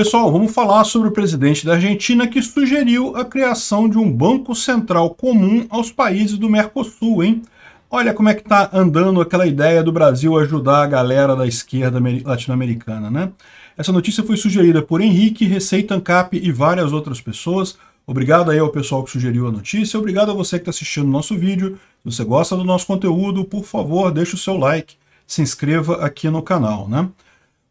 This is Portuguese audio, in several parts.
Pessoal, vamos falar sobre o presidente da Argentina que sugeriu a criação de um banco central comum aos países do Mercosul, hein? Olha como é que tá andando aquela ideia do Brasil ajudar a galera da esquerda latino-americana, né? Essa notícia foi sugerida por Henrique, Receita Ancap e várias outras pessoas. Obrigado aí ao pessoal que sugeriu a notícia, obrigado a você que está assistindo o nosso vídeo. Se você gosta do nosso conteúdo, por favor, deixe o seu like, se inscreva aqui no canal, né?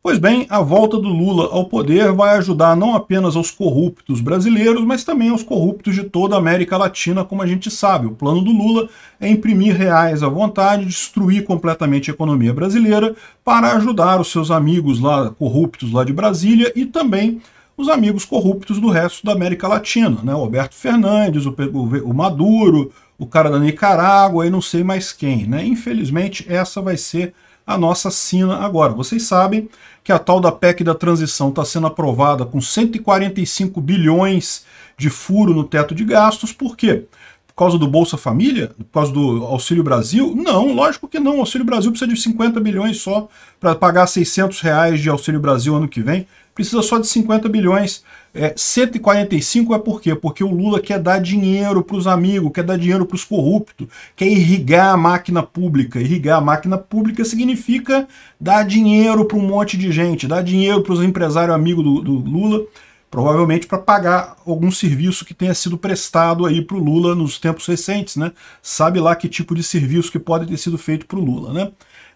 Pois bem, a volta do Lula ao poder vai ajudar não apenas aos corruptos brasileiros, mas também aos corruptos de toda a América Latina, como a gente sabe. O plano do Lula é imprimir reais à vontade, destruir completamente a economia brasileira para ajudar os seus amigos lá corruptos lá de Brasília e também os amigos corruptos do resto da América Latina, né? O Alberto Fernandes, o, o Maduro, o cara da Nicarágua e não sei mais quem, né? Infelizmente, essa vai ser a a nossa sina agora. Vocês sabem que a tal da PEC da transição está sendo aprovada com 145 bilhões de furo no teto de gastos, por quê? Por causa do Bolsa Família? Por causa do Auxílio Brasil? Não, lógico que não. O Auxílio Brasil precisa de 50 bilhões só para pagar 600 reais de Auxílio Brasil ano que vem precisa só de 50 bilhões. É, 145 é por quê? Porque o Lula quer dar dinheiro para os amigos, quer dar dinheiro para os corruptos, quer irrigar a máquina pública. Irrigar a máquina pública significa dar dinheiro para um monte de gente, dar dinheiro para os empresários amigos do, do Lula, provavelmente para pagar algum serviço que tenha sido prestado aí para o Lula nos tempos recentes, né? Sabe lá que tipo de serviço que pode ter sido feito para o Lula, né?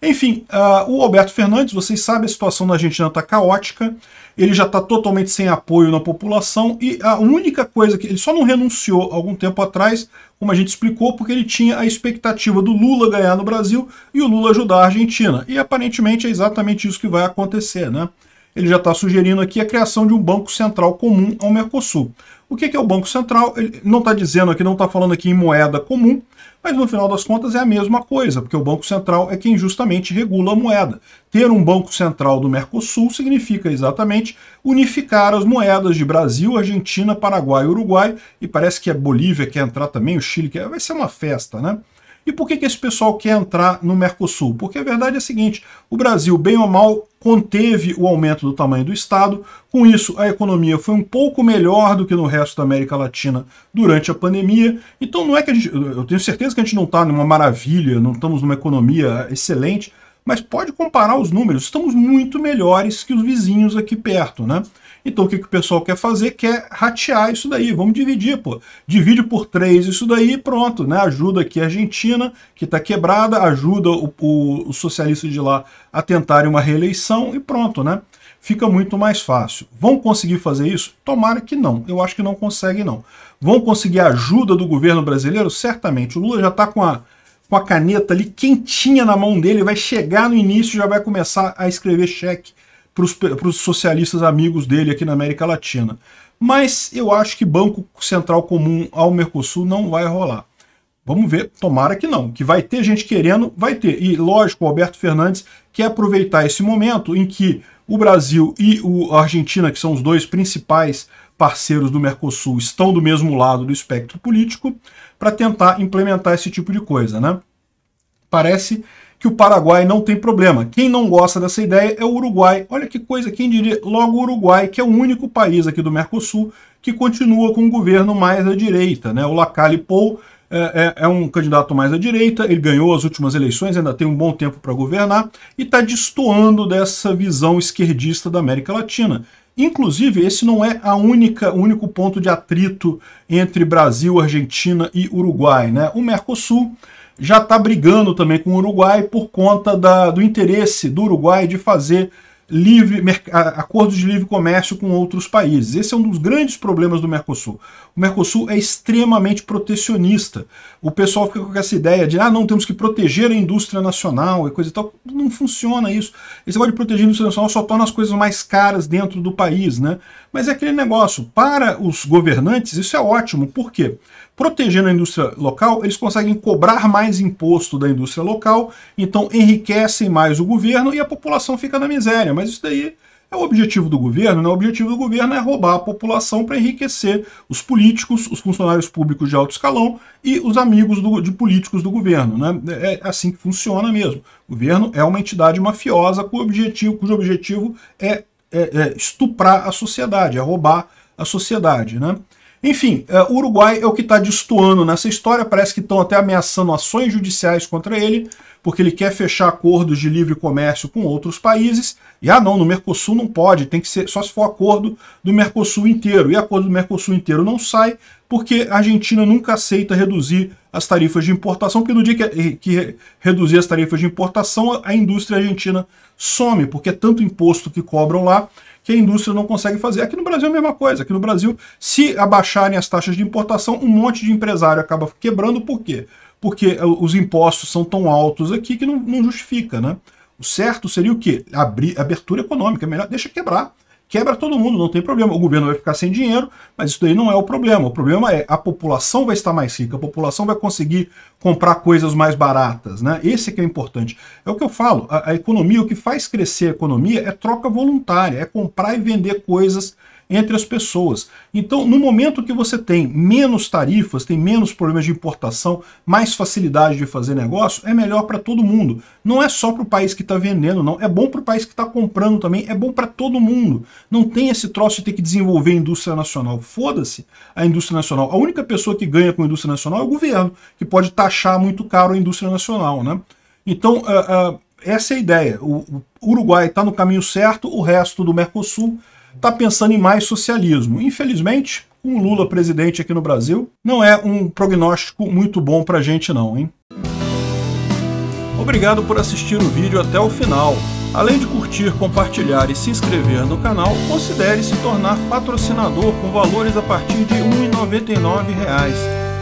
Enfim, uh, o Alberto Fernandes, vocês sabem, a situação na Argentina está caótica, ele já está totalmente sem apoio na população e a única coisa que ele só não renunciou algum tempo atrás, como a gente explicou, porque ele tinha a expectativa do Lula ganhar no Brasil e o Lula ajudar a Argentina. E aparentemente é exatamente isso que vai acontecer, né? ele já está sugerindo aqui a criação de um banco central comum ao Mercosul. O que é o Banco Central? Ele não está dizendo aqui, não está falando aqui em moeda comum, mas no final das contas é a mesma coisa, porque o Banco Central é quem justamente regula a moeda. Ter um Banco Central do Mercosul significa exatamente unificar as moedas de Brasil, Argentina, Paraguai, Uruguai e parece que é Bolívia quer entrar também, o Chile quer. Vai ser uma festa, né? E por que, que esse pessoal quer entrar no Mercosul? Porque a verdade é a seguinte, o Brasil, bem ou mal, conteve o aumento do tamanho do Estado, com isso a economia foi um pouco melhor do que no resto da América Latina durante a pandemia, então não é que a gente, eu tenho certeza que a gente não está numa maravilha, não estamos numa economia excelente, mas pode comparar os números, estamos muito melhores que os vizinhos aqui perto, né? Então o que, que o pessoal quer fazer? Quer ratear isso daí, vamos dividir, pô. Divide por três, isso daí pronto, né? Ajuda aqui a Argentina, que está quebrada, ajuda o, o, os socialistas de lá a tentarem uma reeleição e pronto, né? Fica muito mais fácil. Vão conseguir fazer isso? Tomara que não. Eu acho que não conseguem, não. Vão conseguir a ajuda do governo brasileiro? Certamente. O Lula já está com a com a caneta ali quentinha na mão dele, vai chegar no início e já vai começar a escrever cheque para os socialistas amigos dele aqui na América Latina. Mas eu acho que Banco Central Comum ao Mercosul não vai rolar. Vamos ver, tomara que não. Que vai ter gente querendo, vai ter. E lógico, o Alberto Fernandes quer aproveitar esse momento em que o Brasil e a Argentina, que são os dois principais parceiros do Mercosul estão do mesmo lado do espectro político para tentar implementar esse tipo de coisa, né? Parece que o Paraguai não tem problema. Quem não gosta dessa ideia é o Uruguai. Olha que coisa, quem diria? Logo o Uruguai, que é o único país aqui do Mercosul que continua com um governo mais à direita. Né? O Lacalle Pou é, é, é, um candidato mais à direita, ele ganhou as últimas eleições, ainda tem um bom tempo para governar, e está destoando dessa visão esquerdista da América Latina, Inclusive, esse não é a única, o único ponto de atrito entre Brasil, Argentina e Uruguai. Né? O Mercosul já está brigando também com o Uruguai por conta da, do interesse do Uruguai de fazer livre, acordos de livre comércio com outros países. Esse é um dos grandes problemas do Mercosul. O Mercosul é extremamente protecionista. O pessoal fica com essa ideia de, ah, não, temos que proteger a indústria nacional e coisa e tal. Não funciona isso. Esse negócio de proteger a indústria nacional só torna as coisas mais caras dentro do país, né? Mas é aquele negócio, para os governantes isso é ótimo. Por quê? Protegendo a indústria local, eles conseguem cobrar mais imposto da indústria local, então enriquecem mais o governo e a população fica na miséria. Mas isso daí é o objetivo do governo, né? O objetivo do governo é roubar a população para enriquecer os políticos, os funcionários públicos de alto escalão e os amigos do, de políticos do governo, né? É, é assim que funciona mesmo. O governo é uma entidade mafiosa cujo objetivo, cujo objetivo é, é, é estuprar a sociedade, é roubar a sociedade, né? Enfim, é, o Uruguai é o que está destoando nessa história, parece que estão até ameaçando ações judiciais contra ele, porque ele quer fechar acordos de livre comércio com outros países, e ah não, no Mercosul não pode, tem que ser só se for acordo do Mercosul inteiro, e acordo do Mercosul inteiro não sai, porque a Argentina nunca aceita reduzir as tarifas de importação, porque no dia que, que reduzir as tarifas de importação, a indústria argentina some, porque é tanto imposto que cobram lá, que a indústria não consegue fazer. Aqui no Brasil é a mesma coisa. Aqui no Brasil, se abaixarem as taxas de importação, um monte de empresário acaba quebrando. Por quê? Porque eh, os impostos são tão altos aqui que não, não justifica, né? O certo seria o quê? Abrir abertura econômica, é melhor deixa quebrar. Quebra todo mundo, não tem problema. O governo vai ficar sem dinheiro, mas isso daí não é o problema. O problema é a população vai estar mais rica, a população vai conseguir comprar coisas mais baratas, né? Esse que é importante. É o que eu falo, a, a, economia, o que faz crescer a economia é troca voluntária, é comprar e vender coisas entre as pessoas. Então, no momento que você tem menos tarifas, tem menos problemas de importação, mais facilidade de fazer negócio, é melhor para todo mundo. Não é só para o país que está vendendo, não. É bom para o país que está comprando também, é bom para todo mundo. Não tem esse troço de ter que desenvolver a indústria nacional. Foda-se a indústria nacional. A única pessoa que ganha com a indústria nacional é o governo, que pode taxar taxar muito caro a indústria nacional. Né? Então, uh, uh, essa é a ideia. O, o Uruguai está no caminho certo, o resto do Mercosul está pensando em mais socialismo. Infelizmente, um Lula presidente aqui no Brasil não é um prognóstico muito bom para a gente não, hein? Obrigado por assistir o vídeo até o final. Além de curtir, compartilhar e se inscrever no canal, considere se tornar patrocinador com valores a partir de R$ 1,99